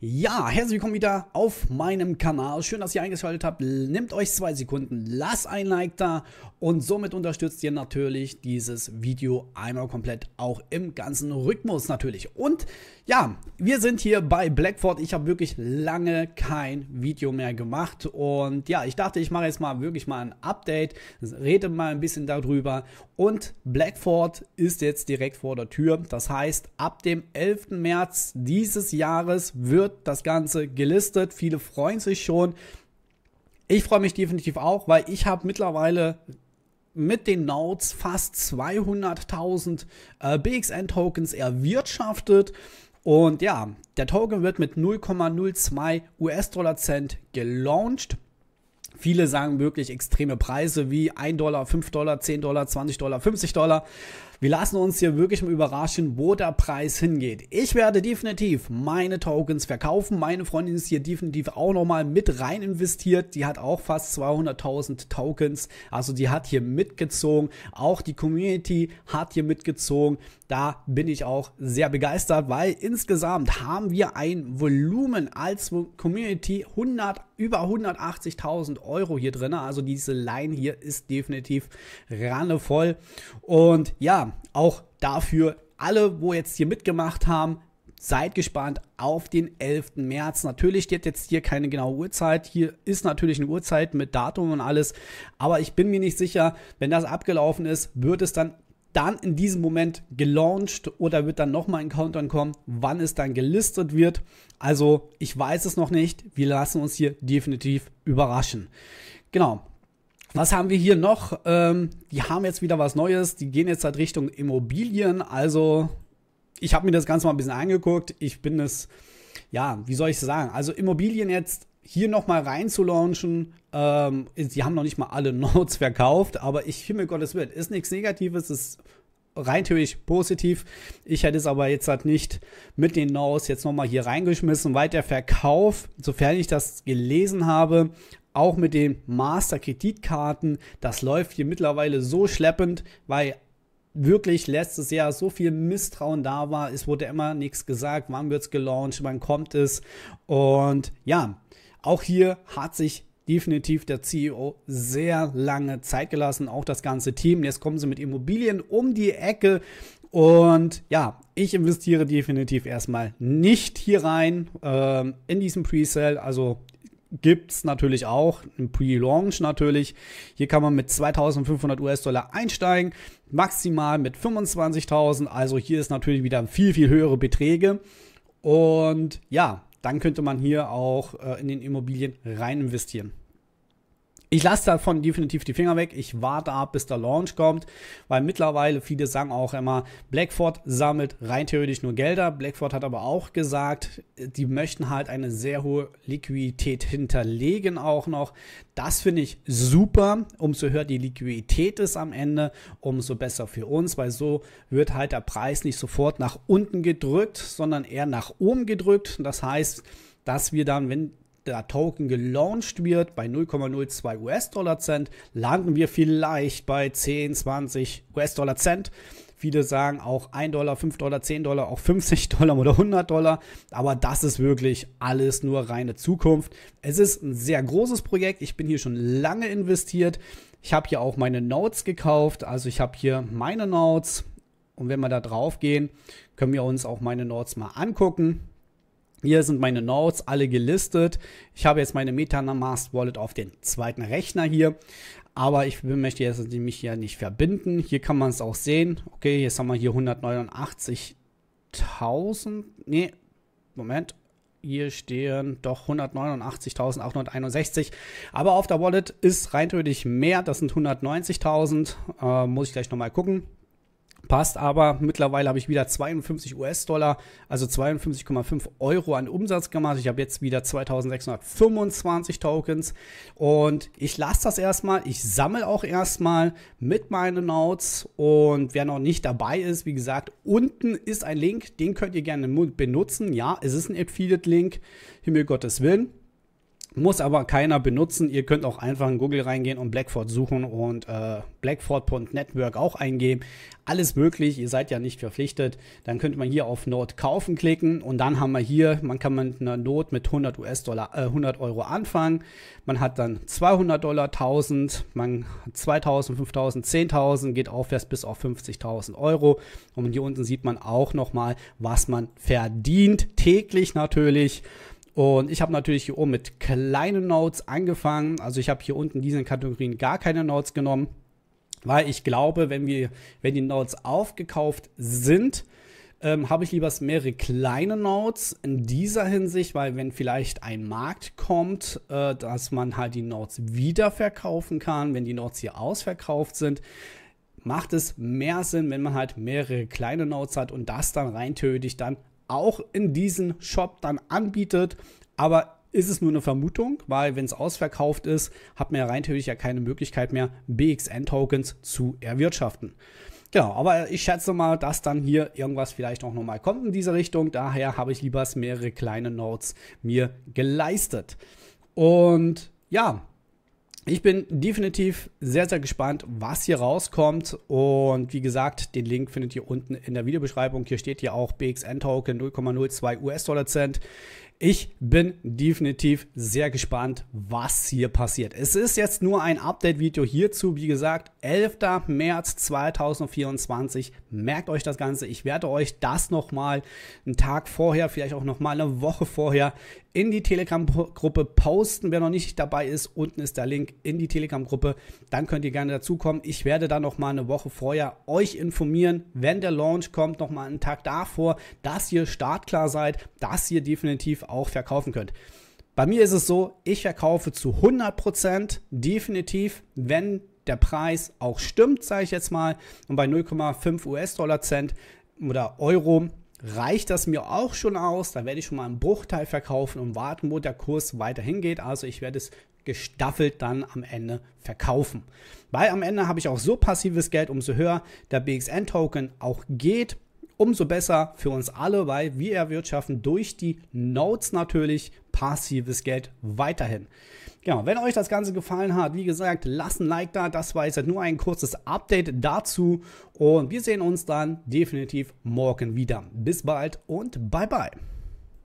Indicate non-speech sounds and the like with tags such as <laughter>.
Ja, herzlich willkommen wieder auf meinem Kanal. Schön, dass ihr eingeschaltet habt. Nehmt euch zwei Sekunden, lasst ein Like da und somit unterstützt ihr natürlich dieses Video einmal komplett auch im ganzen Rhythmus natürlich. Und ja, wir sind hier bei Blackford. Ich habe wirklich lange kein Video mehr gemacht und ja, ich dachte, ich mache jetzt mal wirklich mal ein Update, rede mal ein bisschen darüber und Blackford ist jetzt direkt vor der Tür. Das heißt, ab dem 11. März dieses Jahres wird das Ganze gelistet. Viele freuen sich schon. Ich freue mich definitiv auch, weil ich habe mittlerweile mit den Nodes fast 200.000 äh, BXN-Tokens erwirtschaftet und ja, der Token wird mit 0,02 US-Dollar Cent gelauncht. Viele sagen wirklich extreme Preise wie 1 Dollar, 5 Dollar, 10 Dollar, 20 Dollar, 50 Dollar wir lassen uns hier wirklich mal überraschen, wo der Preis hingeht. Ich werde definitiv meine Tokens verkaufen. Meine Freundin ist hier definitiv auch nochmal mit rein investiert. Die hat auch fast 200.000 Tokens. Also die hat hier mitgezogen. Auch die Community hat hier mitgezogen. Da bin ich auch sehr begeistert, weil insgesamt haben wir ein Volumen als Community 100, über 180.000 Euro hier drin. Also diese Line hier ist definitiv rannevoll. Und ja, auch dafür alle, wo jetzt hier mitgemacht haben, seid gespannt auf den 11. März. Natürlich steht jetzt hier keine genaue Uhrzeit. Hier ist natürlich eine Uhrzeit mit Datum und alles. Aber ich bin mir nicht sicher, wenn das abgelaufen ist, wird es dann dann in diesem Moment gelauncht oder wird dann nochmal ein Countdown kommen, wann es dann gelistet wird. Also ich weiß es noch nicht. Wir lassen uns hier definitiv überraschen. Genau. Was haben wir hier noch? Ähm, die haben jetzt wieder was Neues. Die gehen jetzt halt Richtung Immobilien. Also, ich habe mir das Ganze mal ein bisschen angeguckt. Ich bin es, ja, wie soll ich sagen? Also, Immobilien jetzt hier nochmal rein zu launchen. Ähm, die haben noch nicht mal alle <laughs> Notes verkauft, aber ich, Himmel Gottes Willen, ist nichts Negatives, ist rein theoretisch positiv. Ich hätte es aber jetzt halt nicht mit den Notes jetzt nochmal hier reingeschmissen, weil der Verkauf, sofern ich das gelesen habe, auch mit den Master-Kreditkarten. Das läuft hier mittlerweile so schleppend, weil wirklich letztes Jahr so viel Misstrauen da war. Es wurde immer nichts gesagt, wann wird es gelauncht, wann kommt es. Und ja, auch hier hat sich definitiv der CEO sehr lange Zeit gelassen, auch das ganze Team. Jetzt kommen sie mit Immobilien um die Ecke. Und ja, ich investiere definitiv erstmal nicht hier rein ähm, in diesen Presale. Also gibt es natürlich auch, im Pre-Launch natürlich. Hier kann man mit 2500 US-Dollar einsteigen, maximal mit 25.000. Also hier ist natürlich wieder viel, viel höhere Beträge. Und ja, dann könnte man hier auch äh, in den Immobilien rein investieren. Ich lasse davon definitiv die Finger weg. Ich warte ab, bis der Launch kommt, weil mittlerweile viele sagen auch immer, Blackford sammelt rein theoretisch nur Gelder. Blackford hat aber auch gesagt, die möchten halt eine sehr hohe Liquidität hinterlegen auch noch. Das finde ich super. Umso höher die Liquidität ist am Ende, umso besser für uns, weil so wird halt der Preis nicht sofort nach unten gedrückt, sondern eher nach oben gedrückt. Das heißt, dass wir dann, wenn der Token gelauncht wird, bei 0,02 US-Dollar Cent, landen wir vielleicht bei 10, 20 US-Dollar Cent. Viele sagen auch 1 Dollar, 5 Dollar, 10 Dollar, auch 50 <laughs> Dollar oder 100 Dollar. Aber das ist wirklich alles nur reine Zukunft. Es ist ein sehr großes Projekt. Ich bin hier schon lange investiert. Ich habe hier auch meine Notes gekauft. Also ich habe hier meine Notes. Und wenn wir da drauf gehen, können wir uns auch meine Notes mal angucken. Hier sind meine Nodes alle gelistet. Ich habe jetzt meine MetaMask Wallet auf den zweiten Rechner hier. Aber ich möchte jetzt mich hier nicht verbinden. Hier kann man es auch sehen. Okay, jetzt haben wir hier 189.000. Nee, Moment. Hier stehen doch 189.861. Aber auf der Wallet ist rein theoretisch mehr. Das sind 190.000. Äh, muss ich gleich nochmal gucken. Passt aber, mittlerweile habe ich wieder 52 US-Dollar, also 52,5 Euro an Umsatz gemacht. Ich habe jetzt wieder 2625 Tokens und ich lasse das erstmal. Ich sammle auch erstmal mit meinen Notes und wer noch nicht dabei ist, wie gesagt, unten ist ein Link, den könnt ihr gerne benutzen. Ja, es ist ein Affiliate-Link, Himmel Gottes Willen. Muss aber keiner benutzen. Ihr könnt auch einfach in Google reingehen und Blackford suchen und äh, Blackford.network auch eingeben. Alles möglich. Ihr seid ja nicht verpflichtet. Dann könnte man hier auf Node kaufen klicken und dann haben wir hier, man kann mit einer Node mit 100 US-Dollar, äh, 100 Euro anfangen. Man hat dann 200 Dollar, 1000, man 2000, 5000, 10.000, geht aufwärts bis auf 50.000 Euro. Und hier unten sieht man auch nochmal, was man verdient. Täglich natürlich. Und ich habe natürlich hier oben mit kleinen Notes angefangen. Also ich habe hier unten in diesen Kategorien gar keine Notes genommen, weil ich glaube, wenn, wir, wenn die Notes aufgekauft sind, ähm, habe ich lieber mehrere kleine Notes in dieser Hinsicht, weil wenn vielleicht ein Markt kommt, äh, dass man halt die Notes wieder verkaufen kann, wenn die Notes hier ausverkauft sind, macht es mehr Sinn, wenn man halt mehrere kleine Notes hat und das dann rein theoretisch dann auch in diesem Shop dann anbietet. Aber ist es nur eine Vermutung, weil wenn es ausverkauft ist, hat man ja rein theoretisch ja keine Möglichkeit mehr, BXN-Tokens zu erwirtschaften. Genau, aber ich schätze mal, dass dann hier irgendwas vielleicht auch nochmal kommt in diese Richtung. Daher habe ich lieber mehrere kleine Notes mir geleistet. Und ja, ich bin definitiv sehr, sehr gespannt, was hier rauskommt. Und wie gesagt, den Link findet ihr unten in der Videobeschreibung. Hier steht ja auch BXN-Token 0,02 US-Dollar-Cent. Ich bin definitiv sehr gespannt, was hier passiert. Es ist jetzt nur ein Update-Video hierzu. Wie gesagt, 11. März 2024. Merkt euch das Ganze. Ich werde euch das nochmal einen Tag vorher, vielleicht auch nochmal eine Woche vorher in die Telegram-Gruppe posten. Wer noch nicht dabei ist, unten ist der Link in die Telegram-Gruppe. Dann könnt ihr gerne dazukommen. Ich werde dann noch mal eine Woche vorher euch informieren, wenn der Launch kommt, noch mal einen Tag davor, dass ihr startklar seid, dass ihr definitiv auch verkaufen könnt. Bei mir ist es so, ich verkaufe zu 100% Prozent definitiv, wenn der Preis auch stimmt, sage ich jetzt mal. Und bei 0,5 US-Dollar-Cent oder Euro reicht das mir auch schon aus. Da werde ich schon mal einen Bruchteil verkaufen und warten, wo der Kurs weiterhin geht. Also ich werde es gestaffelt dann am Ende verkaufen. Weil am Ende habe ich auch so passives Geld, umso höher der BXN-Token auch geht, umso besser für uns alle, weil wir erwirtschaften durch die Notes natürlich passives Geld weiterhin. Genau, wenn euch das Ganze gefallen hat, wie gesagt, lasst ein Like da. Das war jetzt halt nur ein kurzes Update dazu. Und wir sehen uns dann definitiv morgen wieder. Bis bald und bye bye.